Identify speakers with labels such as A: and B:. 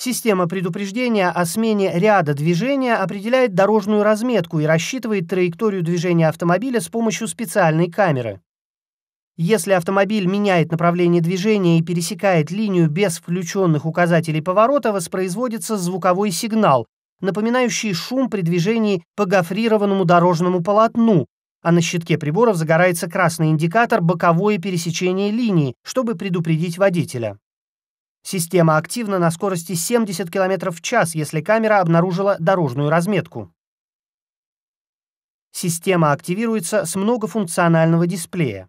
A: Система предупреждения о смене ряда движения определяет дорожную разметку и рассчитывает траекторию движения автомобиля с помощью специальной камеры. Если автомобиль меняет направление движения и пересекает линию без включенных указателей поворота, воспроизводится звуковой сигнал, напоминающий шум при движении по гофрированному дорожному полотну, а на щитке приборов загорается красный индикатор «Боковое пересечение линии», чтобы предупредить водителя. Система активна на скорости 70 км в час, если камера обнаружила дорожную разметку. Система активируется с многофункционального дисплея.